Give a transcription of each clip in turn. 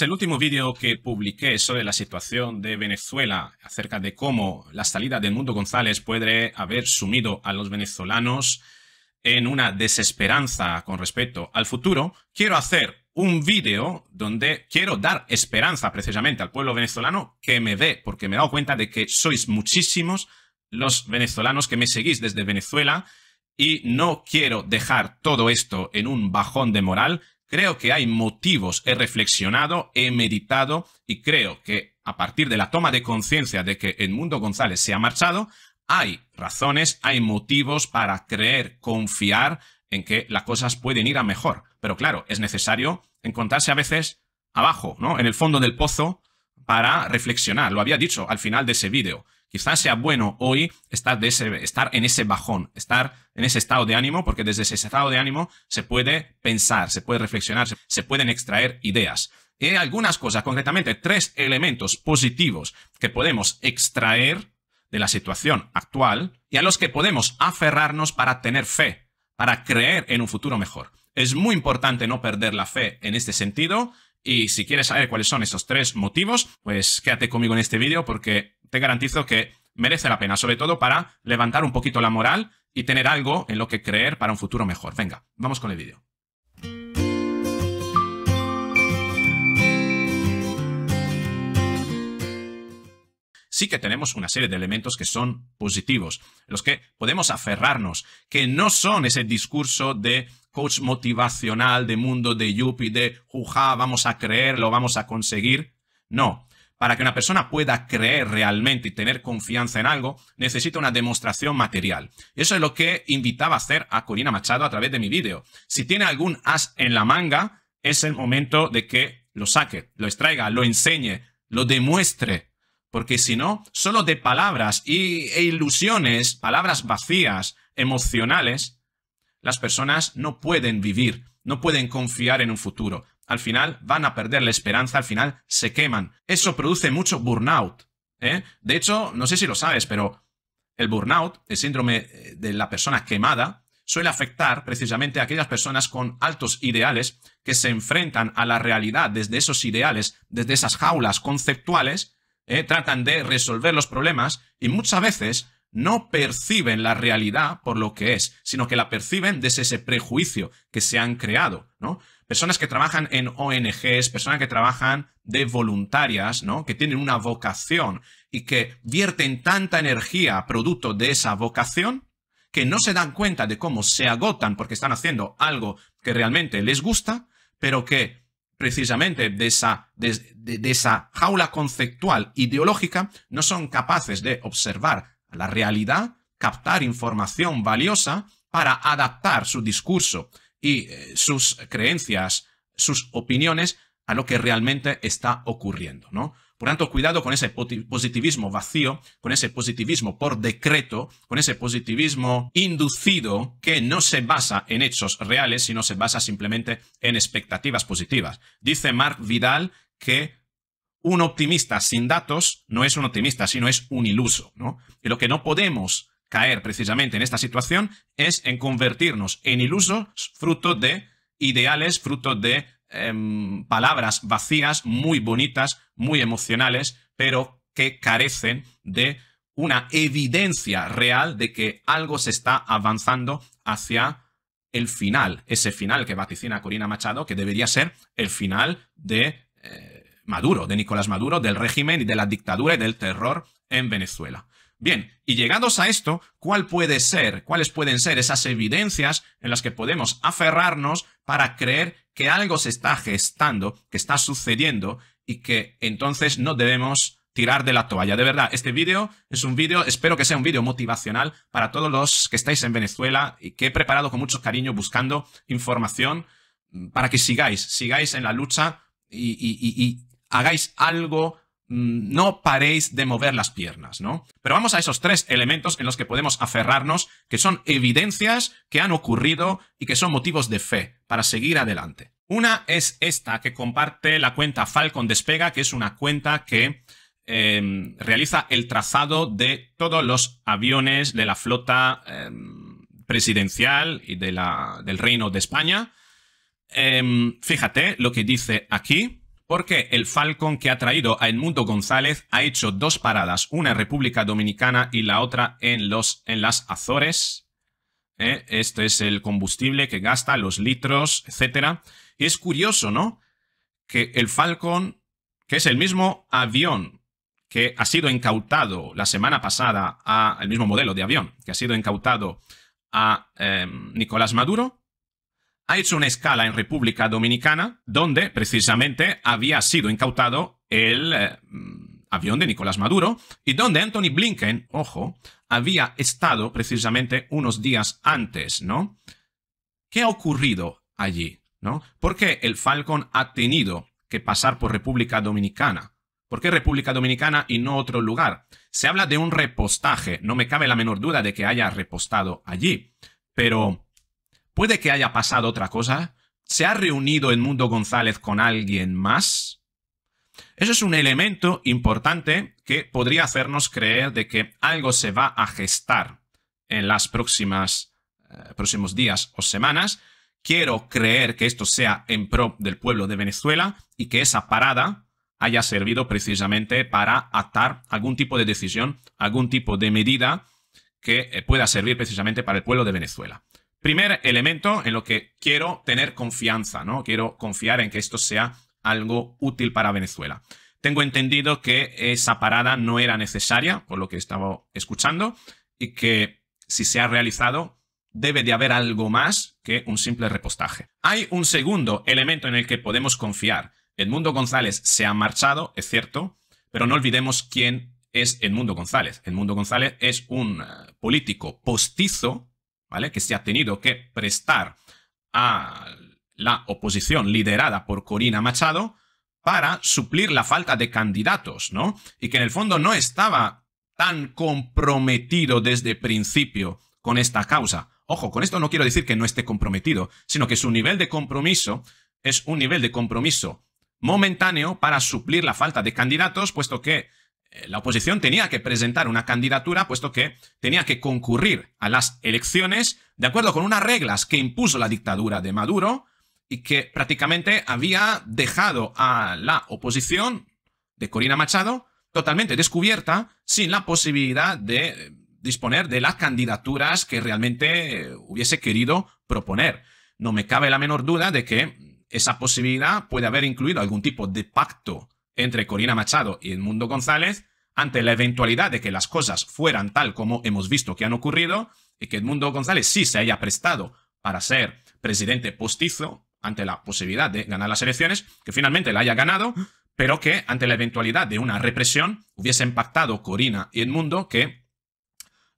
el último vídeo que publiqué sobre la situación de Venezuela, acerca de cómo la salida de mundo González puede haber sumido a los venezolanos en una desesperanza con respecto al futuro, quiero hacer un vídeo donde quiero dar esperanza precisamente al pueblo venezolano que me ve, porque me he dado cuenta de que sois muchísimos los venezolanos que me seguís desde Venezuela y no quiero dejar todo esto en un bajón de moral, Creo que hay motivos, he reflexionado, he meditado y creo que a partir de la toma de conciencia de que Edmundo González se ha marchado, hay razones, hay motivos para creer, confiar en que las cosas pueden ir a mejor. Pero claro, es necesario encontrarse a veces abajo, ¿no? En el fondo del pozo para reflexionar. Lo había dicho al final de ese vídeo. Quizás sea bueno hoy estar, de estar en ese bajón, estar en ese estado de ánimo, porque desde ese estado de ánimo se puede pensar, se puede reflexionar, se, pueden extraer ideas. Y hay algunas cosas, concretamente tres elementos positivos que podemos extraer de la situación actual y a los que podemos aferrarnos para tener fe, para creer en un futuro mejor. Es muy importante no perder la fe en este sentido y si quieres saber cuáles son esos tres motivos, pues quédate conmigo en este vídeo porque te garantizo que merece la pena, sobre todo para levantar un poquito la moral y tener algo en lo que creer para un futuro mejor. Venga, vamos con el vídeo. sí que tenemos una serie de elementos que son positivos, los que podemos aferrarnos, que no son ese discurso de coach motivacional, de mundo de yuppie, de juja, vamos a creer, lo vamos a conseguir. No, para que una persona pueda creer realmente y tener confianza en algo, necesita una demostración material. Eso es lo que invitaba a hacer a Corina Machado a través de mi vídeo. Si tiene algún as en la manga, es el momento de que lo saque, lo extraiga, lo enseñe, lo demuestre. Porque si no, solo de palabras y, e ilusiones, palabras vacías, emocionales, las personas no pueden vivir, no pueden confiar en un futuro al final van a perder la esperanza, al final se queman. Eso produce mucho burnout. ¿eh? De hecho, no sé si lo sabes, pero el burnout, el síndrome eh, de la persona quemada, suele afectar precisamente a aquellas personas con altos ideales que se enfrentan a la realidad desde esos ideales, desde esas jaulas conceptuales, ¿eh? tratan de resolver los problemas y muchas veces no perciben la realidad por lo que es, sino que la perciben desde ese prejuicio que se han creado, ¿no? personas que trabajan en ONGs, personas que trabajan de voluntarias, ¿no? Que tienen una vocación y que vierten tanta energía producto de esa vocación que no se dan cuenta de cómo se agotan porque están haciendo algo que realmente les gusta, pero que precisamente de esa, de, de esa jaula conceptual ideológica no son capaces de observar la realidad, captar información valiosa para adaptar su discurso y eh, sus creencias, sus opiniones a lo que realmente está ocurriendo, ¿no? Por tanto, cuidado con ese positivismo vacío, con ese positivismo por decreto, con ese positivismo inducido que no se basa en hechos reales, sino se basa simplemente en expectativas positivas. Dice Marc Vidal que un optimista sin datos no es un optimista, sino es un iluso, ¿no? Y lo que no podemos caer precisamente en esta situación es en convertirnos en ilusos fruto de ideales, fruto de em, palabras vacías, muy bonitas, muy emocionales, pero que carecen de una evidencia real de que algo se está avanzando hacia el final, ese final que vaticina Corina Machado, que debería ser el final de eh, Maduro, de Nicolás Maduro, del régimen y de la dictadura y del terror en Venezuela. Bien, y llegados a esto, ¿cuál puede ser? ¿Cuáles pueden ser esas evidencias en las que podemos aferrarnos para creer que algo se está gestando, que está sucediendo y que entonces no debemos tirar de la toalla. De verdad, este vídeo es un vídeo, espero que sea un vídeo motivacional para todos los que estáis en Venezuela y que he preparado con mucho cariño buscando información mm, para que sigáis, sigáis en la lucha y, y hagáis algo Mm, no paréis de mover las piernas, ¿no? Pero vamos a esos tres elementos en los que podemos aferrarnos, que son evidencias que han ocurrido y que son motivos de fe para seguir adelante. Una es esta que comparte la cuenta Falcon Despega, que es una cuenta que em, realiza el trazado de todos los aviones de la flota em, presidencial y de la, del Reino de España. Em, fíjate lo que dice aquí. Porque el Falcon que ha traído a Edmundo González ha hecho dos paradas, una en República Dominicana y la otra en, los, en las Azores. Este es el combustible que gasta, los litros, etc. Y es curioso, ¿no? Que el Falcon, que es el mismo avión que ha sido incautado la semana pasada, a, el mismo modelo de avión que ha sido incautado a em, Nicolás Maduro, ha hecho una escala en República Dominicana, donde precisamente había sido incautado el eh, mm, avión de Nicolás Maduro y donde Anthony Blinken, ojo, había estado precisamente unos días antes, ¿no? ¿Qué ha ocurrido allí? ¿No? ¿Por qué el Falcon ha tenido que pasar por República Dominicana? ¿Por qué República Dominicana y no otro lugar? Se habla de un repostaje, no me cabe la menor duda de que haya repostado allí, pero Puede que haya pasado otra cosa. ¿Se ha reunido el mundo González con alguien más? Eso es un elemento importante que podría hacernos creer de que algo se va a gestar en las próximas eh, próximos días o semanas. Quiero creer que esto sea en pro del pueblo de Venezuela y que esa parada haya servido precisamente para atar algún tipo de decisión, algún tipo de medida que eh, pueda servir precisamente para el pueblo de Venezuela. Primer elemento en lo que quiero tener confianza, ¿no? Quiero confiar en que esto sea algo útil para Venezuela. Tengo entendido que esa parada no era necesaria, por lo que estaba escuchando, y que si se ha realizado, debe de haber algo más que un simple repostaje. Hay un segundo elemento en el que podemos confiar. Edmundo González se ha marchado, es cierto, pero no olvidemos quién es Edmundo González. Edmundo González es un eh, político postizo que se ha tenido que prestar a la oposición liderada por Corina Machado para suplir la falta de candidatos, ¿no? Y que en el fondo no estaba tan comprometido desde principio con esta causa. Ojo, con esto no quiero decir que no esté comprometido, sino que su nivel de compromiso es un nivel de compromiso momentáneo para suplir la falta de candidatos, puesto que eh, la oposición tenía que presentar una candidatura, puesto que tenía que concurrir a las elecciones de acuerdo con unas reglas que impuso la dictadura de Maduro y que prácticamente había dejado a la oposición de Corina Machado totalmente descubierta, sin la posibilidad de eh, disponer de las candidaturas que realmente eh, hubiese querido proponer. No me cabe la menor duda de que esa posibilidad puede haber incluido algún tipo de pacto entre Corina Machado y Edmundo González ante la eventualidad de que las cosas fueran tal como hemos visto que han ocurrido y que Edmundo González sí se haya prestado para ser presidente postizo ante la posibilidad de ganar las elecciones, que finalmente la haya ganado, pero que ante la eventualidad de una represión hubiese pactado Corina y Edmundo que,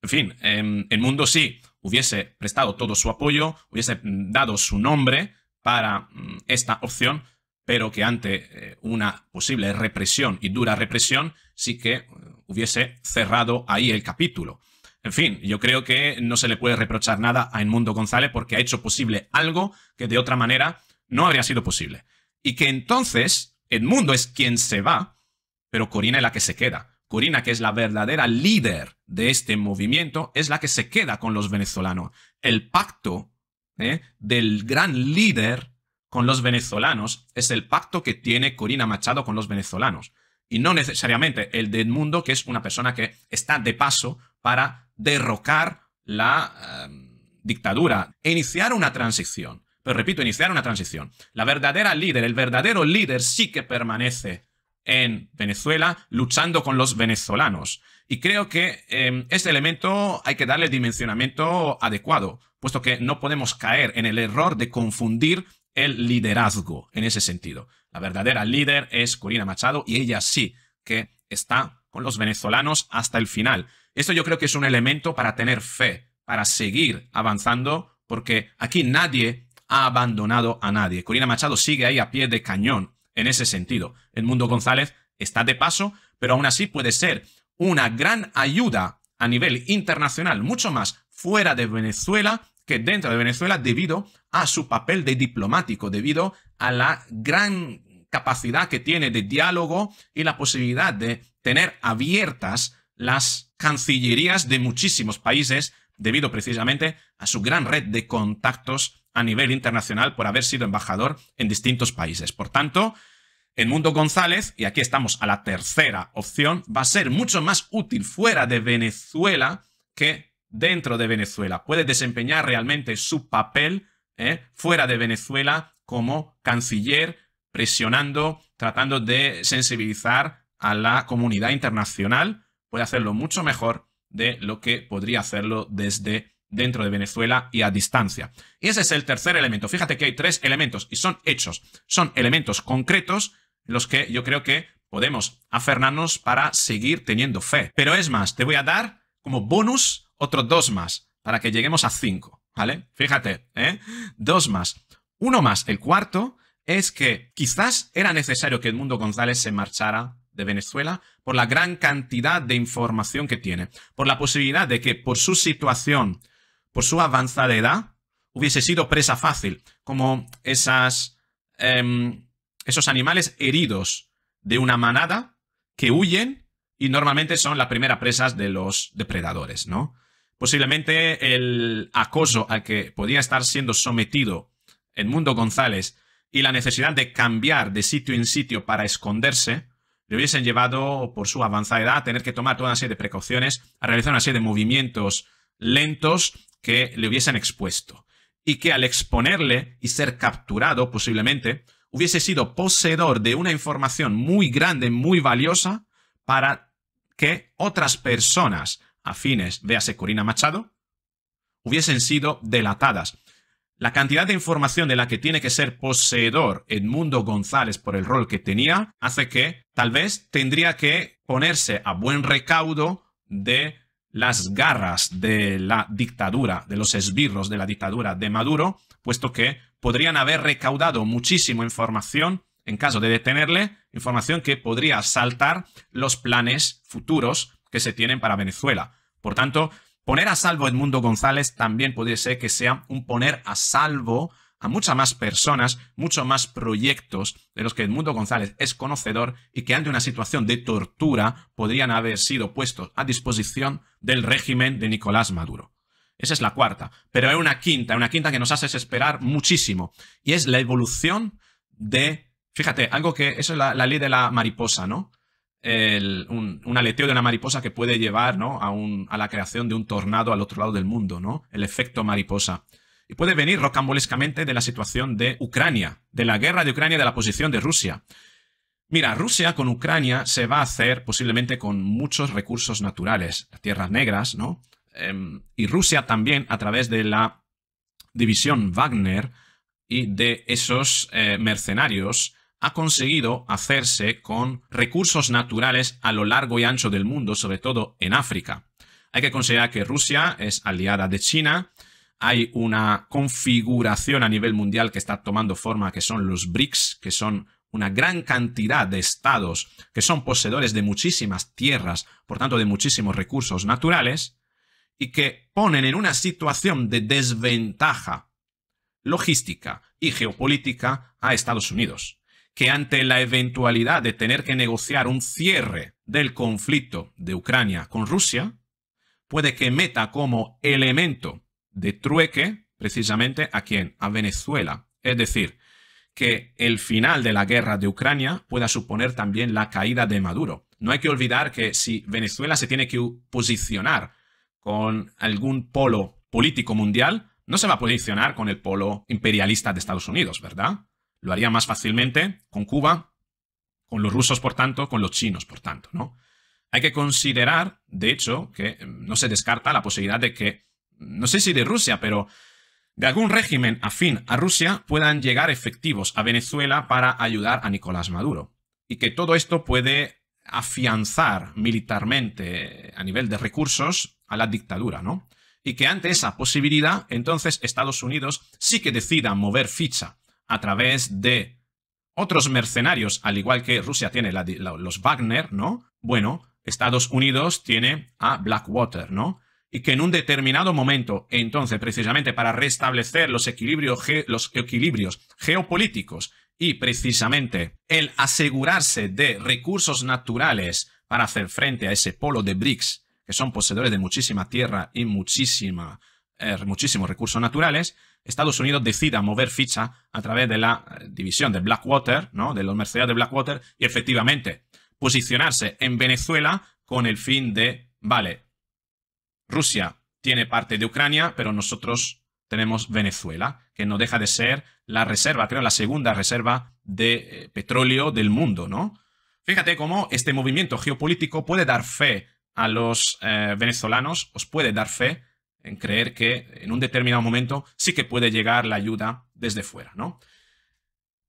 en fin, em, Edmundo sí hubiese prestado todo su apoyo, hubiese mm, dado su nombre para mm, esta opción pero que ante eh, una posible represión y dura represión sí que eh, hubiese cerrado ahí el capítulo. En fin, yo creo que no se le puede reprochar nada a Edmundo González porque ha hecho posible algo que de otra manera no habría sido posible. Y que entonces Edmundo es quien se va, pero Corina es la que se queda. Corina, que es la verdadera líder de este movimiento, es la que se queda con los venezolanos. El pacto eh, del gran líder con los venezolanos es el pacto que tiene Corina Machado con los venezolanos. Y no necesariamente el de Edmundo, que es una persona que está de paso para derrocar la em, dictadura iniciar una transición. Pero repito, iniciar una transición. La verdadera líder, el verdadero líder sí que permanece en Venezuela luchando con los venezolanos. Y creo que em, este elemento hay que darle dimensionamiento adecuado, puesto que no podemos caer en el error de confundir el liderazgo en ese sentido. La verdadera líder es Corina Machado y ella sí que está con los venezolanos hasta el final. Esto yo creo que es un elemento para tener fe, para seguir avanzando, porque aquí nadie ha abandonado a nadie. Corina Machado sigue ahí a pie de cañón en ese sentido. El mundo González está de paso, pero aún así puede ser una gran ayuda a nivel internacional, mucho más fuera de Venezuela, que dentro de Venezuela debido a su papel de diplomático, debido a la gran capacidad que tiene de diálogo y la posibilidad de tener abiertas las cancillerías de muchísimos países debido precisamente a su gran red de contactos a nivel internacional por haber sido embajador en distintos países. Por tanto, el mundo González, y aquí estamos a la tercera opción, va a ser mucho más útil fuera de Venezuela que dentro de Venezuela, puede desempeñar realmente su papel ¿eh? fuera de Venezuela como canciller, presionando, tratando de sensibilizar a la comunidad internacional, puede hacerlo mucho mejor de lo que podría hacerlo desde dentro de Venezuela y a distancia. Y ese es el tercer elemento. Fíjate que hay tres elementos y son hechos, son elementos concretos los que yo creo que podemos aferrarnos para seguir teniendo fe. Pero es más, te voy a dar como bonus otros dos más, para que lleguemos a cinco, ¿vale? Fíjate, ¿eh? Dos más. Uno más, el cuarto, es que quizás era necesario que Edmundo González se marchara de Venezuela por la gran cantidad de información que tiene, por la posibilidad de que por su situación, por su avanzada edad, hubiese sido presa fácil, como esas, em, esos animales heridos de una manada que huyen y normalmente son las primeras presas de los depredadores, ¿no? Posiblemente el acoso al que podía estar siendo sometido Edmundo González y la necesidad de cambiar de sitio en sitio para esconderse le hubiesen llevado, por su avanzada edad, a tener que tomar toda una serie de precauciones, a realizar una serie de movimientos lentos que le hubiesen expuesto. Y que al exponerle y ser capturado, posiblemente, hubiese sido poseedor de una información muy grande, muy valiosa, para que otras personas afines, vease Corina Machado, hubiesen sido delatadas. La cantidad de información de la que tiene que ser poseedor Edmundo González por el rol que tenía hace que tal vez tendría que ponerse a buen recaudo de las garras de la dictadura, de los esbirros de la dictadura de Maduro, puesto que podrían haber recaudado muchísima información en caso de detenerle, información que podría saltar los planes futuros que se tienen para Venezuela. Por tanto, poner a salvo Edmundo González también podría ser que sea un poner a salvo a muchas más personas, muchos más proyectos de los que Edmundo González es conocedor y que ante una situación de tortura podrían haber sido puestos a disposición del régimen de Nicolás Maduro. Esa es la cuarta, pero hay una quinta, una quinta que nos hace esperar muchísimo y es la evolución de, fíjate, algo que, eso es la ley de la mariposa, ¿no? un, aleteo de una mariposa que puede llevar ¿no? a, la creación de un tornado al otro lado del mundo, ¿no? el efecto mariposa. Y puede venir rocambolescamente de la situación de Ucrania, de la guerra de Ucrania, de la posición de Rusia. Mira, Rusia con Ucrania se va a hacer posiblemente con muchos recursos naturales, tierras negras, ¿no? Em, y Rusia también a través de la división Wagner y de esos eh, mercenarios ha conseguido hacerse con recursos naturales a lo largo y ancho del mundo, sobre todo en África. Hay que considerar que Rusia es aliada de China, hay una configuración a nivel mundial que está tomando forma, que son los BRICS, que son una gran cantidad de estados que son poseedores de muchísimas tierras, por tanto de muchísimos recursos naturales, y que ponen en una situación de desventaja logística y geopolítica a Estados Unidos que ante la eventualidad de tener que negociar un cierre del conflicto de Ucrania con Rusia, puede que meta como elemento de trueque precisamente a quién? a Venezuela. Es decir, que el final de la guerra de Ucrania pueda suponer también la caída de Maduro. No hay que olvidar que si Venezuela se tiene que posicionar con algún polo político mundial, no se va a posicionar con el polo imperialista de Estados Unidos, ¿verdad? Lo haría más fácilmente con Cuba, con los rusos, por tanto, con los chinos, por tanto, ¿no? Hay que considerar, de hecho, que eh, no se descarta la posibilidad de que, no sé si de Rusia, pero de algún régimen afín a Rusia puedan llegar efectivos a Venezuela para ayudar a Nicolás Maduro. Y que todo esto puede afianzar militarmente eh, a nivel de recursos a la dictadura, ¿no? Y que ante esa posibilidad, entonces Estados Unidos sí que decida mover ficha a través de otros mercenarios, al igual que Rusia tiene los Wagner, ¿no? Bueno, Estados Unidos tiene a Blackwater, ¿no? Y que en un determinado momento, entonces, precisamente para restablecer los equilibrios, los equilibrios geopolíticos y precisamente el asegurarse de recursos naturales para hacer frente a ese polo de BRICS, que son poseedores de muchísima tierra y muchísima, eh, muchísimos recursos naturales, Estados Unidos decida mover ficha a través de la eh, división de Blackwater, ¿no? de los mercenarios de Blackwater, y efectivamente posicionarse en Venezuela con el fin de, vale, Rusia tiene parte de Ucrania, pero nosotros tenemos Venezuela, que no deja de ser la reserva, creo, la segunda reserva de eh, petróleo del mundo, ¿no? Fíjate cómo este movimiento geopolítico puede dar fe a los eh, venezolanos, os puede dar fe en creer que en un determinado momento sí que puede llegar la ayuda desde fuera, ¿no?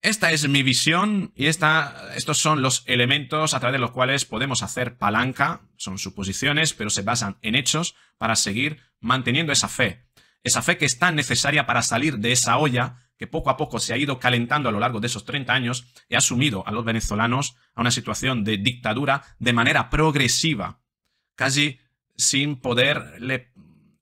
Esta es mi visión y esta, estos son los elementos a través de los cuales podemos hacer palanca, son suposiciones, pero se basan en hechos para seguir manteniendo esa fe. Esa fe que es tan necesaria para salir de esa olla que poco a poco se ha ido calentando a lo largo de esos 30 años y ha sumido a los venezolanos a una situación de dictadura de manera progresiva, casi sin poderle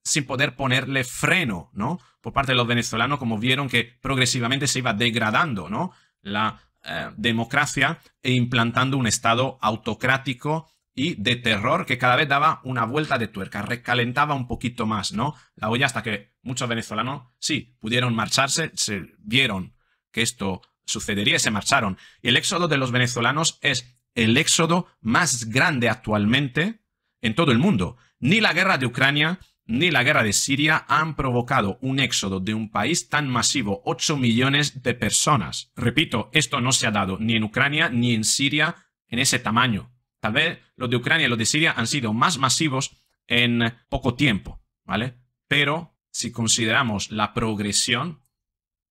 sin poder ponerle freno, ¿no? Por parte de los venezolanos, como vieron que progresivamente se iba degradando, ¿no? La eh, democracia e implantando un Estado autocrático y de terror que cada vez daba una vuelta de tuerca, recalentaba un poquito más, ¿no? La olla hasta que muchos venezolanos, sí, pudieron marcharse, se vieron que esto sucedería y se marcharon. Y el éxodo de los venezolanos es el éxodo más grande actualmente en todo el mundo. Ni la guerra de Ucrania, ni la guerra de Siria han provocado un éxodo de un país tan masivo, 8 millones de personas. Repito, esto no se ha dado ni en Ucrania ni en Siria en ese tamaño. Tal vez los de Ucrania y los de Siria han sido más masivos en poco tiempo, ¿vale? Pero si consideramos la progresión,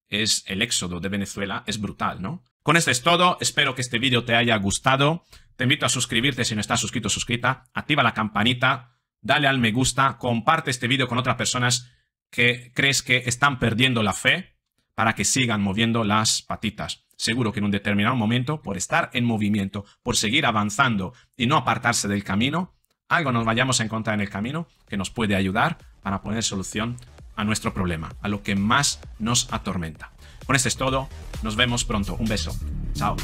es el éxodo de Venezuela es brutal, ¿no? Con esto es todo, espero que este vídeo te haya gustado. Te invito a suscribirte si no estás suscrito, suscrita, activa la campanita dale al me gusta, comparte este vídeo con otras personas que crees que están perdiendo la fe para que sigan moviendo las patitas. Seguro que en un determinado momento, por estar en movimiento, por seguir avanzando y no apartarse del camino, algo nos vayamos a encontrar en el camino que nos puede ayudar para poner solución a nuestro problema, a lo que más nos atormenta. Con esto es todo, nos vemos pronto. Un beso. Chao.